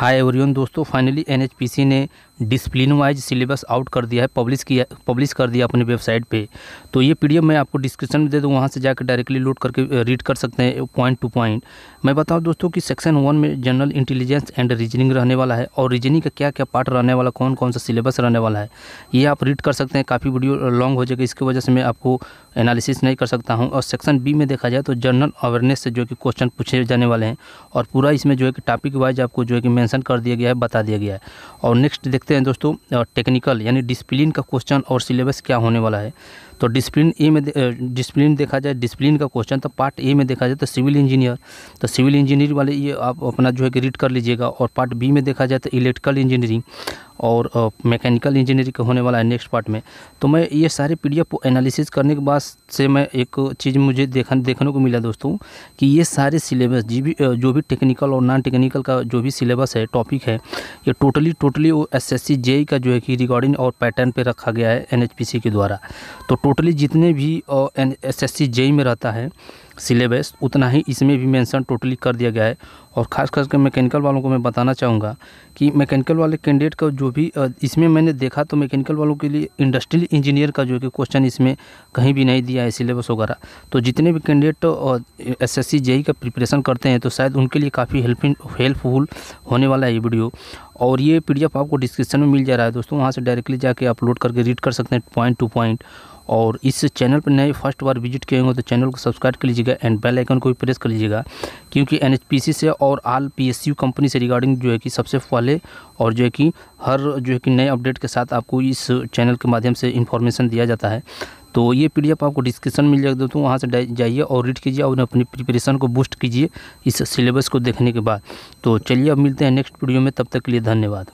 हाय everyone दोस्तों finally NHPC ने discipline wise syllabus out कर दिया है पब्लिश किया पब्लिश कर दिया अपनी वेबसाइट पे तो ये पीडीएफ मैं आपको डिस्क्रिप्शन में दे दूँ वहाँ से जाकर डायरेक्टली लोड करके रीड कर सकते हैं पॉइंट टू पॉइंट मैं बताऊँ दोस्तों कि सेक्शन वन में जनरल इंटेलिजेंस एंड रीजनिंग रहने वाला है और रीजनिंग का क्या क्या पार्ट रहने वाला कौन कौन सा सिलेबस रहने वाला है ये आप रीड कर सकते हैं काफ़ी वीडियो लॉन्ग हो जाएगा इसकी वजह से मैं आपको एनालिसिस नहीं कर सकता हूँ और सेक्शन बी में देखा जाए तो जनरल अवेयरनेस से जो कि क्वेश्चन पूछे जाने वाले हैं और पूरा इसमें जो है कि टॉपिक वाइज आपको जो है कि मैं मेंशन कर दिया गया है बता दिया गया है और नेक्स्ट देखते हैं दोस्तों टेक्निकल यानी डिसिप्लिन का क्वेश्चन और सिलेबस क्या होने वाला है तो डिसिप्लिन ए में डिसिप्लिन देखा जाए डिसिप्लिन का क्वेश्चन तो पार्ट ए में देखा जाए तो सिविल इंजीनियर तो सिविल इंजीनियर वाले ये आप अपना जो है कि रीड कर लीजिएगा और पार्ट बी में देखा जाए तो इलेक्ट्रिकल इंजीनियरिंग और मैकेनिकल इंजीनियरिंग का होने वाला है नेक्स्ट पार्ट में तो मैं ये सारे पी को एनालिसिस करने के बाद से मैं एक चीज़ मुझे देख देखने को मिला दोस्तों कि ये सारे सिलेबस जी भी जो भी टेक्निकल और नॉन टेक्निकल का जो भी सिलेबस है है टॉपिक है ये टोटली टोटली वो एस एस का जो है कि रिकॉर्डिंग और पैटर्न पे रखा गया है एन के द्वारा तो टोटली जितने भी एस एस एस में रहता है सिलेबस उतना ही इसमें भी मेंशन टोटली कर दिया गया है और ख़ास करके मैकेनिकल वालों को मैं बताना चाहूँगा कि मैकेनिकल वाले कैंडिडेट का जो भी इसमें मैंने देखा तो मैकेनिकल वालों के लिए इंडस्ट्रियल इंजीनियर का जो कि क्वेश्चन इसमें कहीं भी नहीं दिया है सिलेबस वगैरह तो जितने भी कैंडिडेट और एस एस का प्रिपरेशन करते हैं तो शायद उनके लिए काफ़ी हेल्पिंग हेल्पफुल होने वाला है ये वीडियो और ये पी आपको डिस्क्रिप्शन में मिल जा रहा है दोस्तों वहाँ से डायरेक्टली जाके अपलोड करके रीड कर सकते हैं पॉइंट टू पॉइंट और इस चैनल पर नए फर्स्ट बार विजिट किए होंगे तो चैनल को सब्सक्राइब कर लीजिएगा एंड बेल आइकन को भी प्रेस कर लीजिएगा क्योंकि एनएचपीसी से और आल पीएसयू कंपनी से रिगार्डिंग जो है कि सबसे पहले और जो है कि हर जो है कि नए अपडेट के साथ आपको इस चैनल के माध्यम से इन्फॉर्मेशन दिया जाता है तो ये पी आपको डिस्क्रिप्शन मिल जाएगा दोस्तों वहाँ से जाइए और रीड कीजिए और अपनी प्रिपरेशन को बूस्ट कीजिए इस सिलेबस को देखने के बाद तो चलिए अब मिलते हैं नेक्स्ट वीडियो में तब तक के लिए धन्यवाद